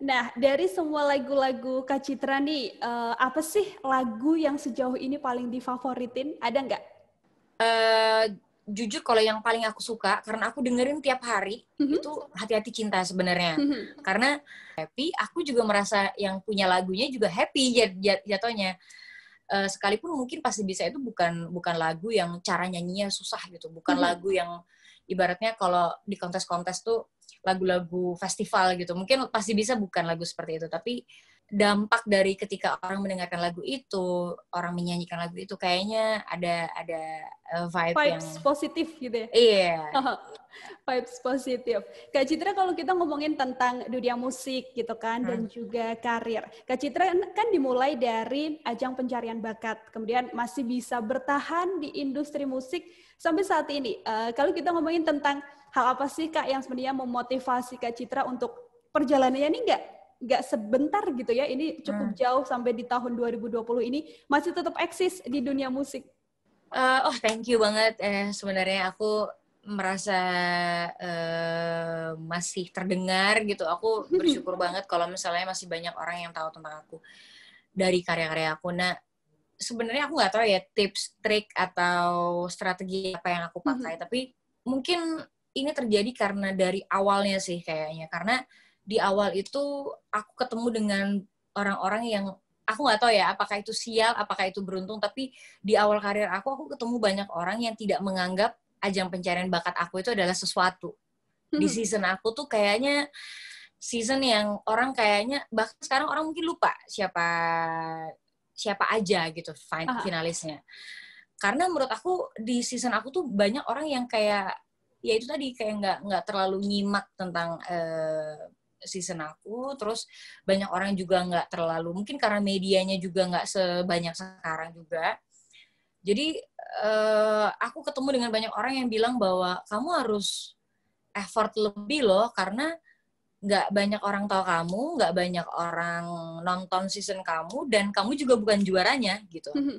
Nah, dari semua lagu-lagu Kak Citra nih, uh, apa sih lagu yang sejauh ini paling difavoritin? Ada nggak? Uh, jujur kalau yang paling aku suka, karena aku dengerin tiap hari, mm-hmm. itu hati-hati cinta sebenarnya. Mm-hmm. Karena happy, aku juga merasa yang punya lagunya juga happy jat- jat- jatuhnya. Uh, sekalipun mungkin pasti bisa itu bukan bukan lagu yang cara nyanyinya susah gitu, bukan mm-hmm. lagu yang ibaratnya kalau di kontes-kontes tuh lagu-lagu festival gitu mungkin pasti bisa bukan lagu seperti itu tapi dampak dari ketika orang mendengarkan lagu itu, orang menyanyikan lagu itu kayaknya ada ada eh, vibe vibes yang positif gitu ya. Iya. Yeah. vibes positif. Kak Citra kalau kita ngomongin tentang dunia musik gitu kan hmm. dan juga karir. Kak Citra kan dimulai dari ajang pencarian bakat, kemudian masih bisa bertahan di industri musik sampai saat ini. Uh, kalau kita ngomongin tentang hal apa sih Kak yang sebenarnya memotivasi Kak Citra untuk perjalanannya ini enggak nggak sebentar gitu ya. Ini cukup hmm. jauh sampai di tahun 2020 ini masih tetap eksis di dunia musik. Uh, oh, thank you banget. Eh, sebenarnya aku merasa uh, masih terdengar gitu. Aku bersyukur banget kalau misalnya masih banyak orang yang tahu tentang aku dari karya-karya aku. Nah, sebenarnya aku nggak tahu ya tips, trik atau strategi apa yang aku mhm. pakai, -hmm. tapi mungkin ini terjadi karena dari awalnya sih kayaknya. Karena di awal itu aku ketemu dengan orang-orang yang aku nggak tahu ya apakah itu sial apakah itu beruntung tapi di awal karir aku aku ketemu banyak orang yang tidak menganggap ajang pencarian bakat aku itu adalah sesuatu di hmm. season aku tuh kayaknya season yang orang kayaknya bahkan sekarang orang mungkin lupa siapa siapa aja gitu ah. finalisnya karena menurut aku di season aku tuh banyak orang yang kayak ya itu tadi kayak nggak nggak terlalu nyimak tentang uh, season aku terus banyak orang juga nggak terlalu mungkin karena medianya juga nggak sebanyak sekarang juga jadi uh, aku ketemu dengan banyak orang yang bilang bahwa kamu harus effort lebih loh karena nggak banyak orang tahu kamu, nggak banyak orang nonton season kamu, dan kamu juga bukan juaranya gitu. Mm-hmm.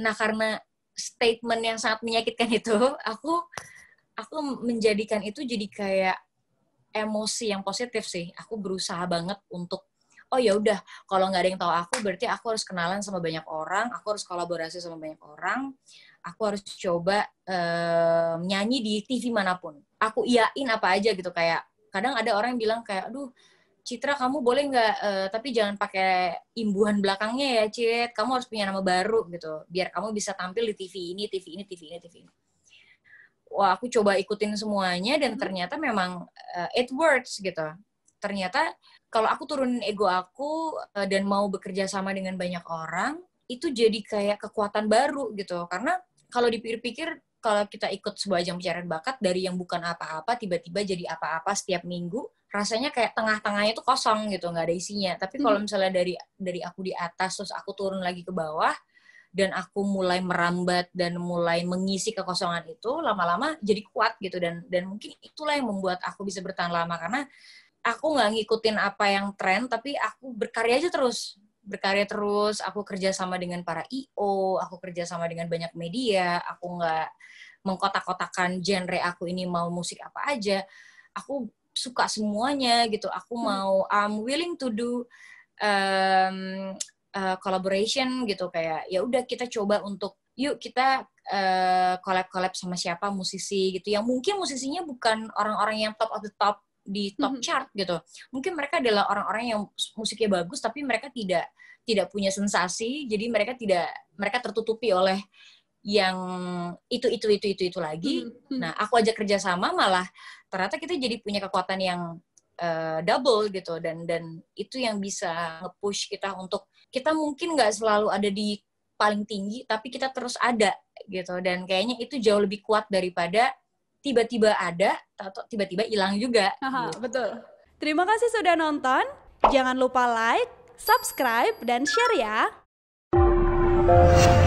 Nah karena statement yang sangat menyakitkan itu, aku aku menjadikan itu jadi kayak emosi yang positif sih. Aku berusaha banget untuk oh ya udah kalau nggak ada yang tahu aku berarti aku harus kenalan sama banyak orang, aku harus kolaborasi sama banyak orang, aku harus coba uh, nyanyi di TV manapun. Aku iain apa aja gitu kayak kadang ada orang yang bilang kayak aduh Citra kamu boleh nggak uh, tapi jangan pakai imbuhan belakangnya ya Cit kamu harus punya nama baru gitu biar kamu bisa tampil di TV ini TV ini TV ini TV ini wah aku coba ikutin semuanya dan hmm. ternyata memang uh, it works gitu. Ternyata kalau aku turunin ego aku uh, dan mau bekerja sama dengan banyak orang, itu jadi kayak kekuatan baru gitu. Karena kalau dipikir-pikir kalau kita ikut sebuah ajang pencarian bakat dari yang bukan apa-apa tiba-tiba jadi apa-apa setiap minggu rasanya kayak tengah-tengahnya itu kosong gitu nggak ada isinya tapi hmm. kalau misalnya dari dari aku di atas terus aku turun lagi ke bawah dan aku mulai merambat dan mulai mengisi kekosongan itu lama-lama jadi kuat gitu dan dan mungkin itulah yang membuat aku bisa bertahan lama karena aku nggak ngikutin apa yang tren tapi aku berkarya aja terus berkarya terus aku kerja sama dengan para io aku kerja sama dengan banyak media aku nggak mengkotak-kotakan genre aku ini mau musik apa aja aku suka semuanya gitu aku hmm. mau I'm willing to do um, uh, collaboration gitu kayak ya udah kita coba untuk yuk kita uh, collab-collab sama siapa musisi gitu yang mungkin musisinya bukan orang-orang yang top of the top di top mm-hmm. chart gitu. Mungkin mereka adalah orang-orang yang musiknya bagus tapi mereka tidak tidak punya sensasi, jadi mereka tidak mereka tertutupi oleh yang itu itu itu itu itu lagi. Mm-hmm. mm-hmm. Nah, aku ajak kerjasama malah ternyata kita jadi punya kekuatan yang uh, double gitu dan dan itu yang bisa nge-push kita untuk kita mungkin nggak selalu ada di paling tinggi tapi kita terus ada gitu dan kayaknya itu jauh lebih kuat daripada tiba-tiba ada atau tiba-tiba hilang juga Aha, gitu. betul terima kasih sudah nonton jangan lupa like subscribe dan share ya